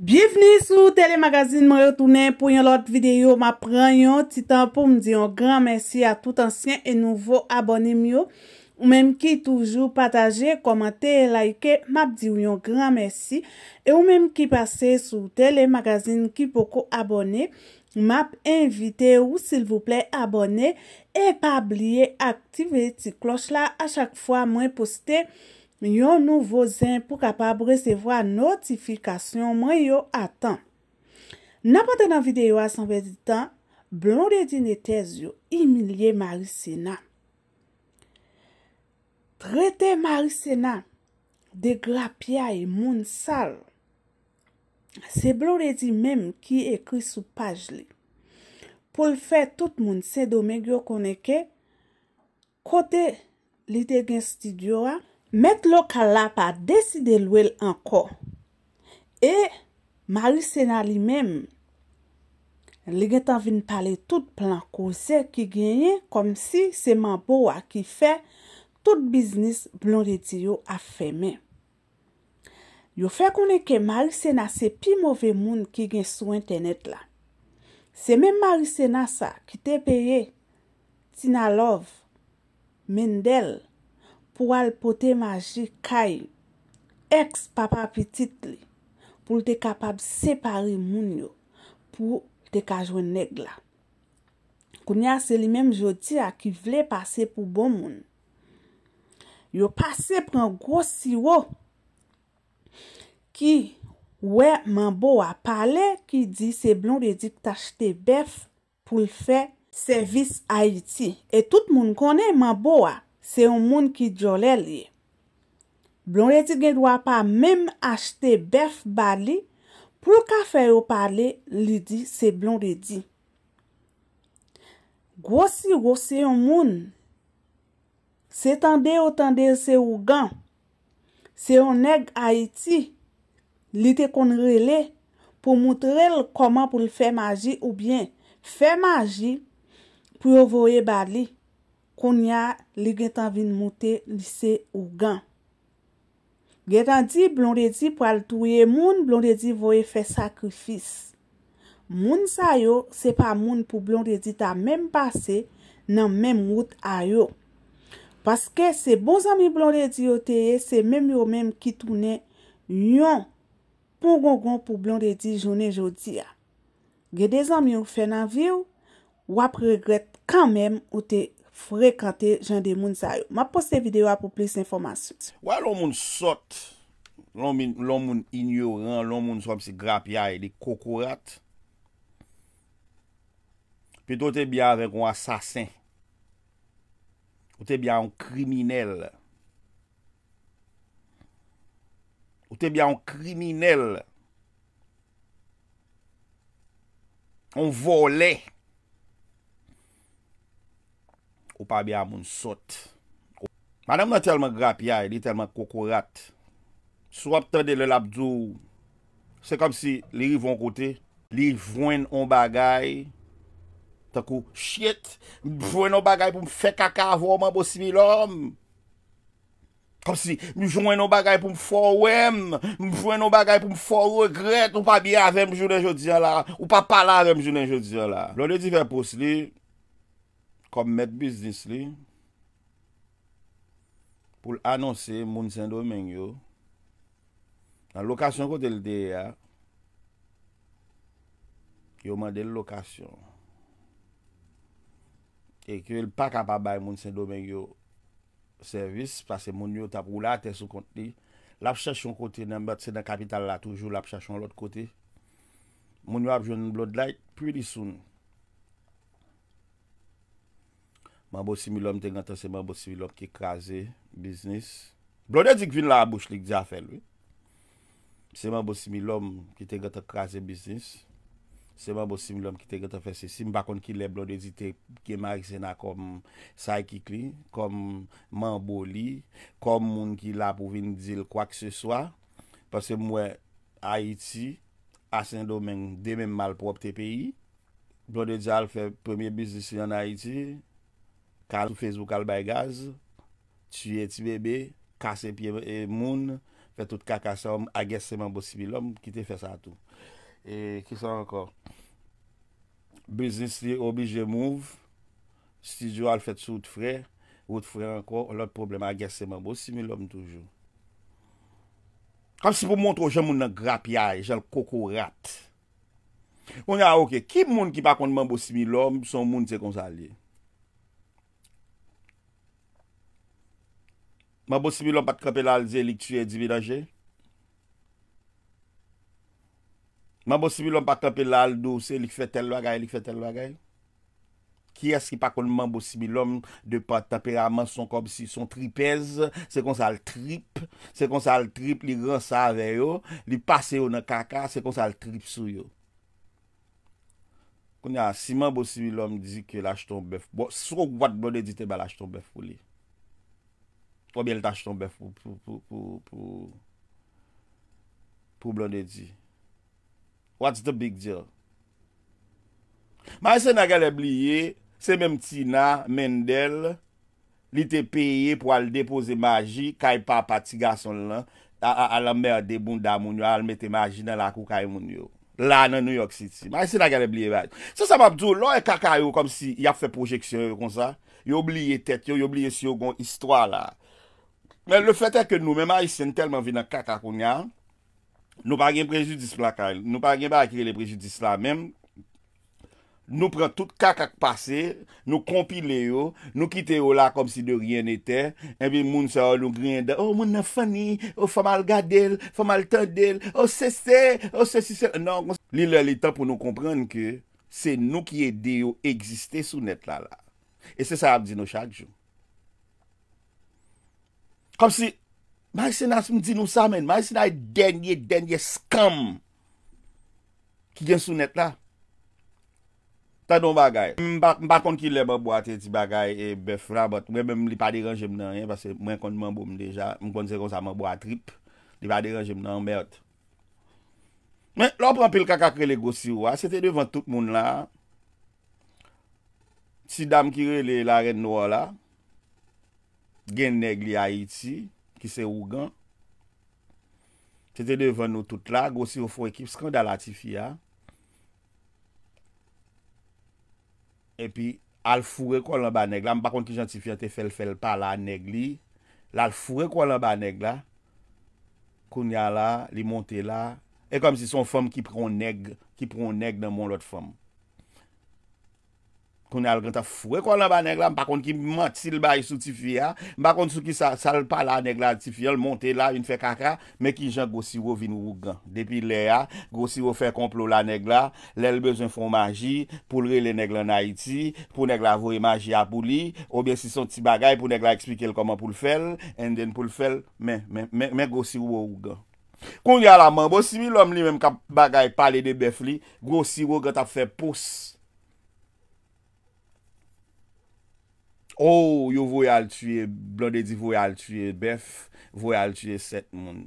Biyefni sou telemagazin mwen yo tounen pou yon lot videyo. Ma pran yon titan pou mdi yon gran mersi a tout ansyen e nouvo abonem yo. Ou menm ki toujou pataje, komante, laike, map di yon gran mersi. E ou menm ki pase sou telemagazin ki poko abone, map invite ou sil vouple abone. E pa bliye aktive ti kloch la a chak fwa mwen poste. Mwen yon nou vozen pou kapab resevo a notifikasyon mwen yon atan. N apote nan videyo a sanpe ditan, blon redi netez yo, imilye Maricena. Trete Maricena, de glapia yon moun sal. Se blon redi menm ki ekri sou paj li. Pol fe tout moun se domen yon koneke, kote li de gen stidyo a, Met lokal la pa desi de lwel anko. E Maricena li mem. Le gen tan vin pale tout plan kose ki genye kom si seman boa ki fe tout biznis blon rediyo a fe men. Yo fe konen ke Maricena se pi move moun ki gen sou internet la. Se men Maricena sa ki te peye Tina Love, Mendel, pou al pote maji kay, eks papa pitit li, pou l te kapab separe moun yo, pou l te kajwen neg la. Koun ya se li menm joti a ki vle pase pou bon moun. Yo pase pou an gwo siwo, ki we man bo a pale ki di se blon re di ki ta chete bef pou l fe servis a iti. E tout moun kone man bo a, Se yon moun ki djole li. Blon redi gen dwa pa mem achte bef bali pou ka fè yo pale li di se blon redi. Gwosi gwo se yon moun. Se tande yo tande se yon gan. Se yon neg Haiti li te konre li pou moutre l koman pou l fè maji ou bien fè maji pou yo vowe bali. kon ya li gen tan vin moun te lise ou gan. Gen tan di blon redi pou al touye moun, blon redi vouye fe sakrifis. Moun sa yo, se pa moun pou blon redi ta menm pase, nan menm wout a yo. Paske se bon zami blon redi yo teye, se menm yo menm ki toune yon. Pou gongon pou blon redi jounen jodi ya. Gen de zami yo fe nan viw, wap regret kan menm ou teye. frekante jan de moun sa yo. Ma poste video apou plis informasyon. Wè loun moun sot, loun moun ignoran, loun moun sot msi grap yae, di kokorat, pi to te bya avek ou asasen, ou te bya ou kriminel, ou te bya ou kriminel, ou volè, Ou pa bi a moun sot. Manan mwen telman grap yay, li telman kokorat. Sou ap tade le labdou. Se kom si, li yi von kote. Li yi von en bagay. Takou, shit! Mwen yi von en bagay pou mfe kaka avouman bo similom. Kom si, mwen yi von en bagay pou mfo wem. Mwen yi von en bagay pou mfo wekret. Ou pa bi a ve mjou den jodi ala. Ou pa pala ve mjou den jodi ala. Lone di ve pos li... kom met biznis li pou l'anonsi moun sen domen yo nan lokasyon kote l de ya yo mande l lokasyon e kye l pak apabay moun sen domen yo servis pase moun yo tap ou la ate sou konti la pchachon kote nan bet se nan kapital la toujou la pchachon l ot kote moun yo ap joun blod la pretty soon Man bo si mi lom ten gata seman bo si mi lom ki kaze biznis. Blode dik vin la a bouchlik ja fel we. Seman bo si mi lom ki ten gata kaze biznis. Seman bo si mi lom ki ten gata fese. Sim bakon ki le blode dik ke marik sena kom saikik li. Kom man boli. Kom moun ki la pou vin dil kwa ki se swa. Pase mwe Haiti. Asen domen demen mal pou opte peyi. Blode di al fe premier biznis yon Haiti. Kan tou Facebook al bay gaz, tuye ti bebe, kase piye e moun, fet tout kakase om, agese moun bo simil om, ki te fese a tou. E, ki sa anko? Business li obije mouv, studio al fet sou ou te fre, ou te fre anko, lout problem agese moun bo simil om toujou. Kam si pou moun tro jen moun nan grap yae, jen l koko rat. Ou nye a ok, ki moun ki pa kon moun bo simil om, son moun te konsa liye. Man bo simi lom pa krepe lal ze lik tuye divinaje? Man bo simi lom pa krepe lal do se lik fetel lwagay, lik fetel lwagay? Ki eski pa kon man bo simi lom de pa tepe a man son kob si son tripez, se kon sa al trip, se kon sa al trip li ran sa aveyo, li pase yo nan kaka, se kon sa al trip souyo? Kon ya, si man bo simi lom di ki laj ton bef, bo sou gwa te bode di te ba laj ton bef ou li? Wobye lita jtombe pou, pou, pou, pou, pou, pou blon de di. What's the big deal? Ma yese na gale bliye, se mem ti na, Mendel, li te peye pou al depoze maji, kay pa patiga son lan, al ammerde bunda moun yo, al mette maji nan la kou kay moun yo. La nan New York City. Ma yese na gale bliye vaj. Se sa mabdou, lò e kaka yo kom si yak fe projeksyon yo kon sa, yo bliye tet yo, yo bliye si yo gon istwa la. Men le fètè ke nou, mè mè ay sèn telman vi nan kakak ou nyan, nou pa gen prejidis la kèl, nou pa gen ba akire le prejidis la mèm, nou pren tout kakak pase, nou kompile yo, nou kite yo la kom si de ryen etè, en bi moun sa oh, ou loun grendan, ou oh, moun nan fany, ou oh, fè mal gade l, fè mal tèl del, ou sè sè, ou sè sè l, nan. Li lè lè tan pou nou komprende ke, se nou ki yè de yo egzistè sou net la la. E se sa ap di nou chak joun. Kom si, mai se nas m di nou sa men, mai se naye denye, denye skam ki gen sou net la. Ta don bagay. M bakon ki le ba boate ti bagay e befra, bot, mwen men m li pa diranje m nan ye, pase mwen kondman bom deja, m kondse kon sa man bo a trip, li pa diranje m nan mert. Men, lopan pil kakakre le gosi wwa, se te devan tout moun la, si dam ki rele la ren nou wwa la, gen neg li a iti, ki se ou gan, se te devan nou tout la, gosi ou fwo ekip skandal atifi ya, epi al fwo re kwa lan ba neg la, m bakon ki jan atifi ya te fel fel pa la neg li, lal fwo re kwa lan ba neg la, koun ya la, li monte la, e kom si son fwem ki pron neg, ki pron neg nan moun lot fwem. Koun al gen ta fwe kon la ba negla, mbakon ki mat sil bay sou tifi ya, mbakon sou ki sal pala negla tifi, el monte la, yon fe kaka, men ki jan gosi wo vin wou gan. Depi le ya, gosi wo fe komplo la negla, lel bezon fon maji, pou lre le negla na iti, pou negla vwe maji apou li, obye si son ti bagay pou negla ekspike l koman pou l fel, en den pou l fel, men, men, men, men gosi wo wou gan. Koun ya la man, bo si mi l om li menm ka bagay pale de bef li, gosi wo gen ta fe posi. Ou, oh, yo voyal tuye, blon edi voyal tuye, bef, voyal tuye set moun.